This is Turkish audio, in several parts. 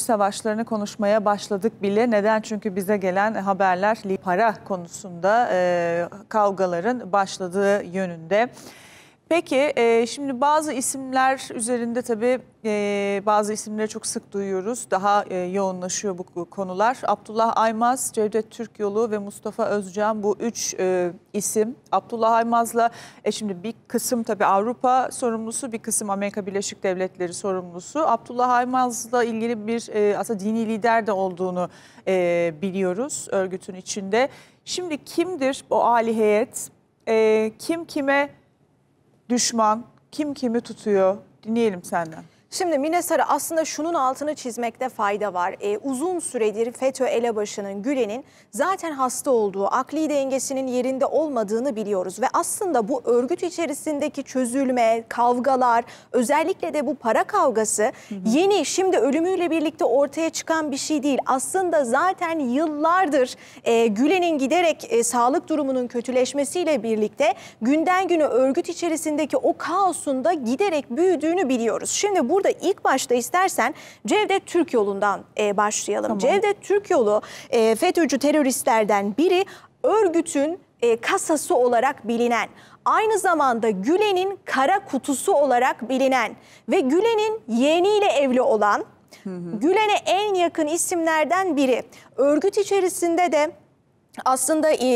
savaşlarını konuşmaya başladık bile. Neden? Çünkü bize gelen haberler para konusunda e, kavgaların başladığı yönünde. Peki e, şimdi bazı isimler üzerinde tabii e, bazı isimleri çok sık duyuyoruz. Daha e, yoğunlaşıyor bu konular. Abdullah Aymaz, Cevdet Türkyolu ve Mustafa Özcan bu üç e, isim. Abdullah Aymaz'la e, şimdi bir kısım tabii Avrupa sorumlusu, bir kısım Amerika Birleşik Devletleri sorumlusu. Abdullah Aymaz'la ilgili bir e, aslında dini lider de olduğunu e, biliyoruz örgütün içinde. Şimdi kimdir o Ali heyet? E, kim kime düşman kim kimi tutuyor? Dinleyelim senden. Şimdi Minesar'ı aslında şunun altını çizmekte fayda var. E, uzun süredir FETÖ elebaşının Gülen'in zaten hasta olduğu, akli dengesinin yerinde olmadığını biliyoruz. Ve aslında bu örgüt içerisindeki çözülme, kavgalar, özellikle de bu para kavgası yeni, şimdi ölümüyle birlikte ortaya çıkan bir şey değil. Aslında zaten yıllardır e, Gülen'in giderek e, sağlık durumunun kötüleşmesiyle birlikte günden güne örgüt içerisindeki o kaosunda giderek büyüdüğünü biliyoruz. Şimdi burada Burada ilk başta istersen Cevdet Türk yolundan e, başlayalım. Tamam. Cevdet Türk yolu e, FETÖ'cü teröristlerden biri örgütün e, kasası olarak bilinen, aynı zamanda Gülen'in kara kutusu olarak bilinen ve Gülen'in yeğeniyle evli olan Gülen'e en yakın isimlerden biri. Örgüt içerisinde de aslında e,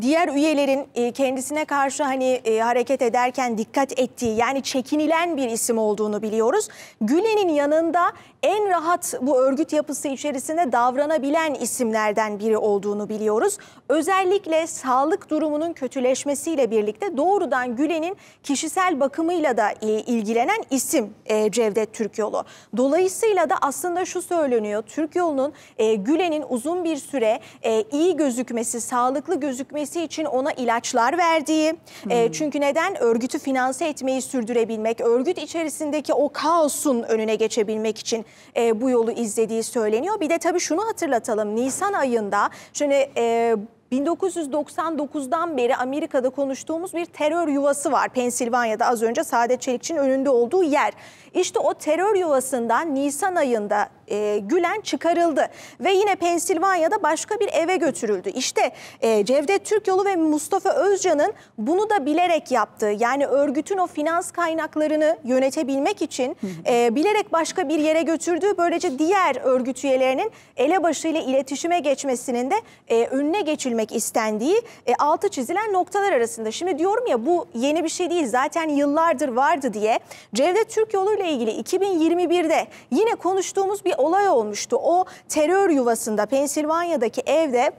diğer üyelerin e, kendisine karşı hani e, hareket ederken dikkat ettiği yani çekinilen bir isim olduğunu biliyoruz. Gülen'in yanında en rahat bu örgüt yapısı içerisinde davranabilen isimlerden biri olduğunu biliyoruz. Özellikle sağlık durumunun kötüleşmesiyle birlikte doğrudan Gülen'in kişisel bakımıyla da e, ilgilenen isim e, Cevdet Türkyolu. Dolayısıyla da aslında şu söyleniyor. Türkyolu'nun e, Gülen'in uzun bir süre e, iyi gözük gözükmesi, sağlıklı gözükmesi için ona ilaçlar verdiği. E, hmm. E, çünkü neden? Örgütü finanse etmeyi sürdürebilmek, örgüt içerisindeki o kaosun önüne geçebilmek için e, bu yolu izlediği söyleniyor. Bir de tabii şunu hatırlatalım. Nisan ayında şimdi... E, 1999'dan beri Amerika'da konuştuğumuz bir terör yuvası var. Pensilvanya'da az önce Saadet Çelikçi'nin önünde olduğu yer. İşte o terör yuvasından Nisan ayında e, Gülen çıkarıldı ve yine Pensilvanya'da başka bir eve götürüldü. İşte e, Cevdet Türkyolu ve Mustafa Özcan'ın bunu da bilerek yaptığı yani örgütün o finans kaynaklarını yönetebilmek için e, bilerek başka bir yere götürdüğü böylece diğer örgüt üyelerinin elebaşıyla iletişime geçmesinin de e, önüne geçilmek istendiği e, altı çizilen noktalar arasında. Şimdi diyorum ya bu yeni bir şey değil zaten yıllardır vardı diye Cevdet Türkyolu ile ilgili 2021'de yine konuştuğumuz bir olay olmuştu. O terör yuvasında Pensilvanya'daki evde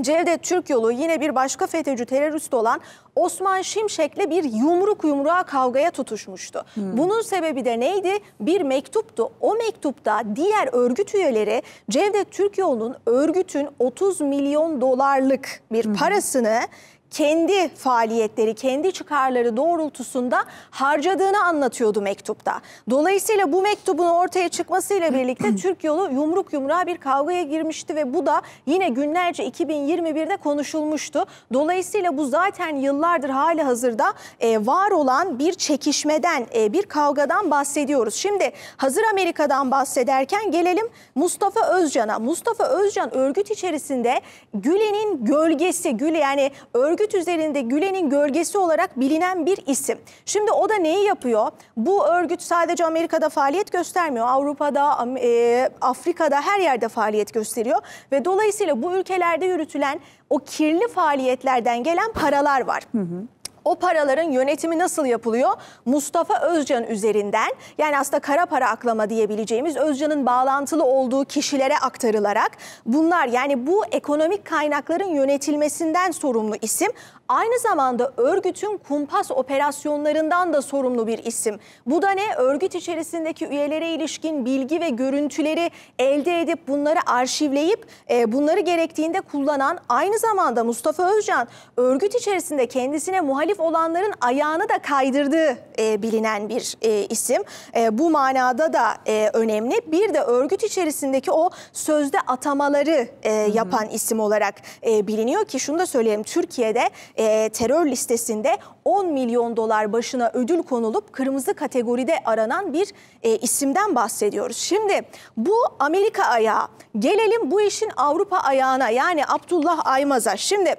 Cevdet Türk yolu yine bir başka FETÖ'cü terörist olan Osman Şimşek'le bir yumruk yumruğa kavgaya tutuşmuştu. Hmm. Bunun sebebi de neydi? Bir mektuptu. O mektupta diğer örgüt üyeleri Cevdet Türk yolunun örgütün 30 milyon dolarlık bir hmm. parasını hmm kendi faaliyetleri, kendi çıkarları doğrultusunda harcadığını anlatıyordu mektupta. Dolayısıyla bu mektubun ortaya çıkmasıyla birlikte Türk yolu yumruk yumruğa bir kavgaya girmişti ve bu da yine günlerce 2021'de konuşulmuştu. Dolayısıyla bu zaten yıllardır hali hazırda e, var olan bir çekişmeden, e, bir kavgadan bahsediyoruz. Şimdi hazır Amerika'dan bahsederken gelelim Mustafa Özcan'a. Mustafa Özcan örgüt içerisinde Gülen'in gölgesi, Gül yani örgüt örgüt üzerinde Gülen'in gölgesi olarak bilinen bir isim. Şimdi o da neyi yapıyor? Bu örgüt sadece Amerika'da faaliyet göstermiyor. Avrupa'da, e, Afrika'da her yerde faaliyet gösteriyor. Ve dolayısıyla bu ülkelerde yürütülen o kirli faaliyetlerden gelen paralar var. Hı hı o paraların yönetimi nasıl yapılıyor? Mustafa Özcan üzerinden yani aslında kara para aklama diyebileceğimiz Özcan'ın bağlantılı olduğu kişilere aktarılarak bunlar yani bu ekonomik kaynakların yönetilmesinden sorumlu isim Aynı zamanda örgütün kumpas operasyonlarından da sorumlu bir isim. Bu da ne? Örgüt içerisindeki üyelere ilişkin bilgi ve görüntüleri elde edip bunları arşivleyip e, bunları gerektiğinde kullanan aynı zamanda Mustafa Özcan örgüt içerisinde kendisine muhalif olanların ayağını da kaydırdığı e, bilinen bir e, isim. E, bu manada da e, önemli. Bir de örgüt içerisindeki o sözde atamaları e, yapan isim olarak e, biliniyor ki şunu da söyleyelim Türkiye'de e, terör listesinde 10 milyon dolar başına ödül konulup kırmızı kategoride aranan bir e, isimden bahsediyoruz. Şimdi bu Amerika ayağı. Gelelim bu işin Avrupa ayağına yani Abdullah Aymaz'a. Şimdi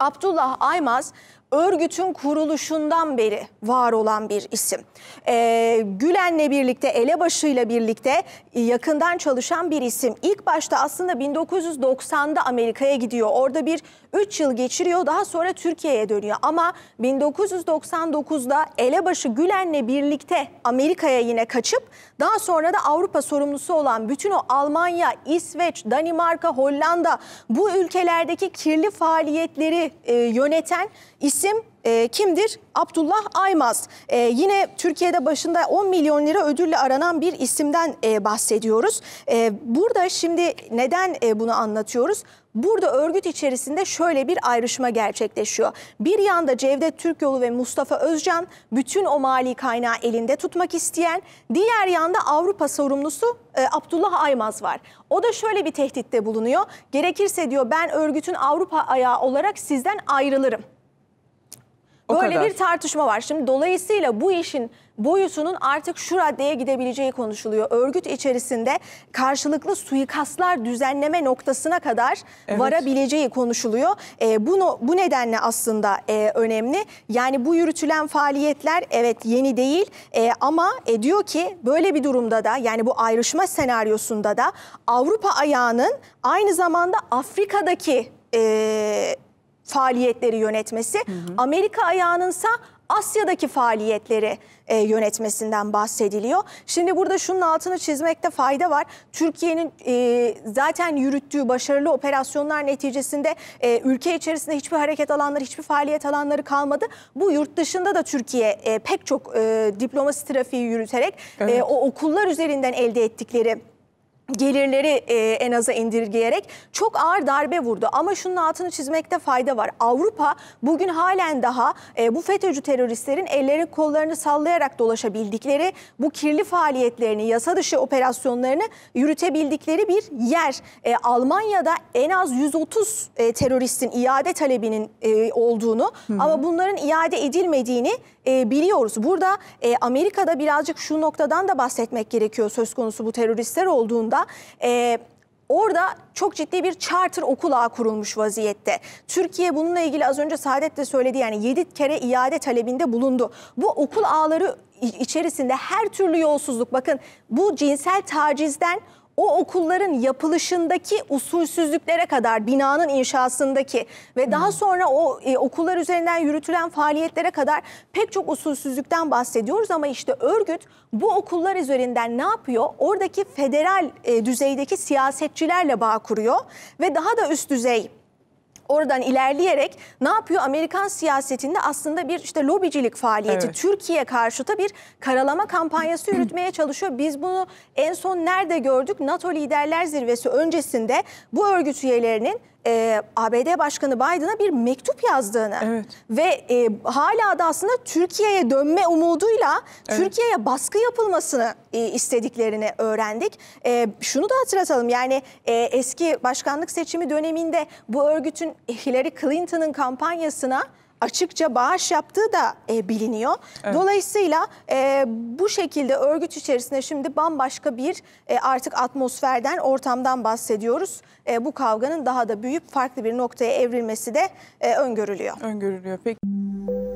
Abdullah Aymaz örgütün kuruluşundan beri var olan bir isim. Ee, Gülen'le birlikte, Elebaşı'yla birlikte yakından çalışan bir isim. İlk başta aslında 1990'da Amerika'ya gidiyor. Orada bir 3 yıl geçiriyor. Daha sonra Türkiye'ye dönüyor. Ama 1999'da Elebaşı Gülen'le birlikte Amerika'ya yine kaçıp daha sonra da Avrupa sorumlusu olan bütün o Almanya, İsveç, Danimarka, Hollanda bu ülkelerdeki kirli faaliyetleri e, yöneten isim isim e, kimdir? Abdullah Aymaz. E, yine Türkiye'de başında 10 milyon lira ödülle aranan bir isimden e, bahsediyoruz. E, burada şimdi neden e, bunu anlatıyoruz? Burada örgüt içerisinde şöyle bir ayrışma gerçekleşiyor. Bir yanda Cevdet Türkyolu ve Mustafa Özcan bütün o mali kaynağı elinde tutmak isteyen, diğer yanda Avrupa sorumlusu e, Abdullah Aymaz var. O da şöyle bir tehditte bulunuyor. Gerekirse diyor ben örgütün Avrupa ayağı olarak sizden ayrılırım. O Böyle kadar. bir tartışma var. Şimdi dolayısıyla bu işin boyutunun artık şu raddeye gidebileceği konuşuluyor. Örgüt içerisinde karşılıklı suikastlar düzenleme noktasına kadar evet. varabileceği konuşuluyor. E, bunu bu nedenle aslında e, önemli. Yani bu yürütülen faaliyetler evet yeni değil e, ama e, diyor ki böyle bir durumda da yani bu ayrışma senaryosunda da Avrupa ayağının aynı zamanda Afrika'daki e, faaliyetleri yönetmesi, hı hı. Amerika ayağınınsa Asya'daki faaliyetleri e, yönetmesinden bahsediliyor. Şimdi burada şunun altını çizmekte fayda var. Türkiye'nin e, zaten yürüttüğü başarılı operasyonlar neticesinde e, ülke içerisinde hiçbir hareket alanları, hiçbir faaliyet alanları kalmadı. Bu yurt dışında da Türkiye e, pek çok e, diplomasi trafiği yürüterek e, evet. e, o okullar üzerinden elde ettikleri gelirleri e, en aza indirgeyerek çok ağır darbe vurdu. Ama şunun altını çizmekte fayda var. Avrupa bugün halen daha e, bu FETÖ'cü teröristlerin ellerini kollarını sallayarak dolaşabildikleri, bu kirli faaliyetlerini, yasa dışı operasyonlarını yürütebildikleri bir yer. E, Almanya'da en az 130 e, teröristin iade talebinin e, olduğunu Hı -hı. ama bunların iade edilmediğini e, biliyoruz. Burada e, Amerika'da birazcık şu noktadan da bahsetmek gerekiyor söz konusu bu teröristler olduğunda durumda. E, Orada çok ciddi bir charter okul ağı kurulmuş vaziyette. Türkiye bununla ilgili az önce Saadet de söyledi yani 7 kere iade talebinde bulundu. Bu okul ağları içerisinde her türlü yolsuzluk bakın bu cinsel tacizden o okulların yapılışındaki usulsüzlüklere kadar binanın inşasındaki ve hmm. daha sonra o e, okullar üzerinden yürütülen faaliyetlere kadar pek çok usulsüzlükten bahsediyoruz ama işte örgüt bu okullar üzerinden ne yapıyor? Oradaki federal e, düzeydeki siyasetçilerle bağ kuruyor ve daha da üst düzey oradan ilerleyerek ne yapıyor? Amerikan siyasetinde aslında bir işte lobicilik faaliyeti evet. Türkiye karşıtı bir karalama kampanyası yürütmeye çalışıyor. Biz bunu en son nerede gördük? NATO Liderler Zirvesi öncesinde bu örgüt üyelerinin e, ee, ABD Başkanı Biden'a bir mektup yazdığını evet. ve e, hala da aslında Türkiye'ye dönme umuduyla evet. Türkiye'ye baskı yapılmasını e, istediklerini öğrendik. E, şunu da hatırlatalım yani e, eski başkanlık seçimi döneminde bu örgütün Hillary Clinton'ın kampanyasına açıkça bağış yaptığı da e, biliniyor. Evet. Dolayısıyla e, bu şekilde örgüt içerisinde şimdi bambaşka bir e, artık atmosferden, ortamdan bahsediyoruz. E, bu kavganın daha da büyüyüp farklı bir noktaya evrilmesi de e, öngörülüyor. Öngörülüyor. Peki.